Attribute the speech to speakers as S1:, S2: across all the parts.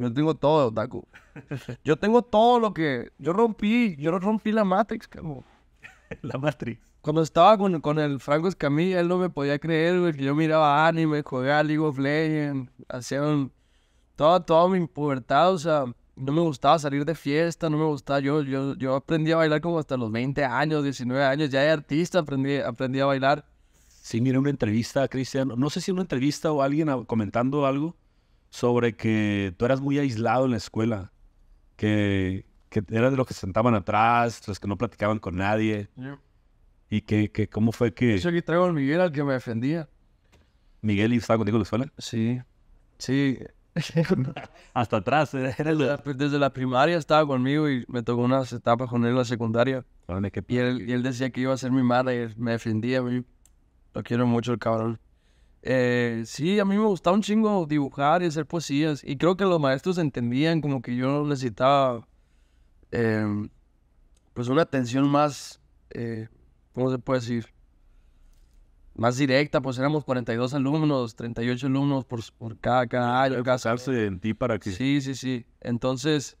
S1: Yo tengo todo, Otaku. Yo tengo todo lo que. Yo rompí, yo rompí la Matrix, como. La Matrix. Cuando estaba con, el Franco Escamilla, él no me podía creer, güey, yo miraba anime, jugaba League of Legends, hacían toda, toda mi pubertad, o sea, no me gustaba salir de fiesta, no me gustaba, yo, yo, yo aprendí a bailar como hasta los 20 años, 19 años, ya de artista aprendí, aprendí a bailar. Sí, mira
S2: una entrevista, Cristian, no sé si una entrevista o alguien comentando algo, sobre que tú eras muy aislado en la escuela, que, que eras de los que sentaban atrás, los que no platicaban con nadie. ¿Y que, que, cómo fue que...? Yo aquí traigo al Miguel, al que me defendía. ¿Miguel estaba contigo en la escuela? Sí, sí.
S1: Hasta atrás, pues, desde la primaria estaba conmigo y me tocó unas etapas con él en la secundaria. y, él, y él decía que iba a ser mi madre y me defendía. Lo quiero mucho, el cabrón. Eh, sí, a mí me gustaba un chingo dibujar y hacer poesías. Y creo que los maestros entendían como que yo necesitaba em, pues una atención más, eh, ¿cómo se puede decir? Más directa, pues éramos 42 alumnos, 38 alumnos por, por cada, cada año. en ti para que... Sí, sí, sí. Entonces,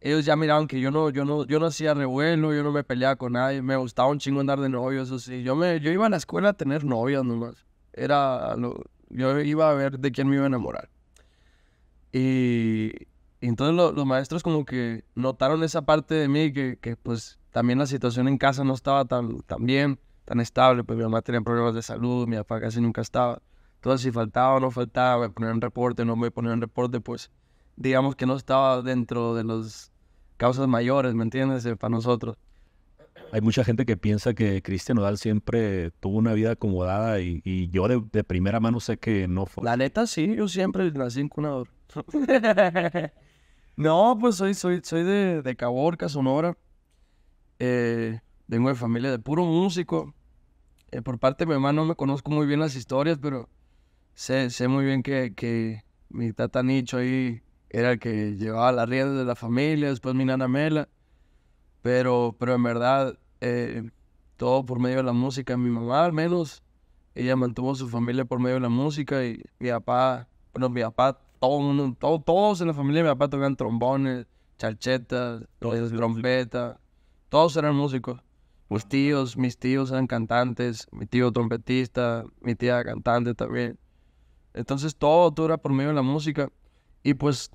S1: ellos ya miraban que yo no, yo no, yo no hacía revuelo, yo no me peleaba con nadie, me gustaba un chingo andar de novio, eso sí. Yo, me, yo iba a la escuela a tener novias nomás era yo iba a ver de quién me iba a enamorar. Y, entonces los maestros como que notaron esa parte de mí que, pues también la situación en casa no estaba tan, tan bien, tan estable, pues mi mamá tenía problemas de salud, mi papá casi nunca estaba. Entonces si faltaba o no faltaba, me ponían reporte, no me ponían reporte, pues digamos que no estaba dentro de las causas mayores, ¿me entiendes? Eh, para nosotros.
S2: Hay mucha gente que piensa que Cristian Odal siempre tuvo una vida acomodada y, yo de, primera mano sé que no fue. La neta, sí, yo siempre nací en Cunador. no, pues soy,
S1: soy, soy de, Caborca, Sonora. Eh, vengo de familia de puro músico. Eh, por parte de mi mamá no me conozco muy bien las historias, pero sé, muy bien que, mi tata Nicho ahí era el que llevaba las riendas de la familia, después mi nana Mela. Pero, pero en verdad, eh, todo por medio de la música. Mi mamá, al menos, ella mantuvo su familia por medio de la música. Y mi papá, bueno, mi papá, todo, todo, todos en la familia mi papá tocaban trombones, charchetas, eh, trompetas. Todos eran músicos. Mis tíos, mis tíos eran cantantes, mi tío trompetista, mi tía cantante también. Entonces todo, todo era por medio de la música. Y pues,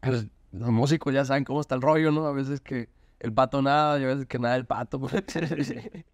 S1: pues los músicos ya saben cómo está el rollo, ¿no? A veces que el pato nada, yo voy que nada el pato.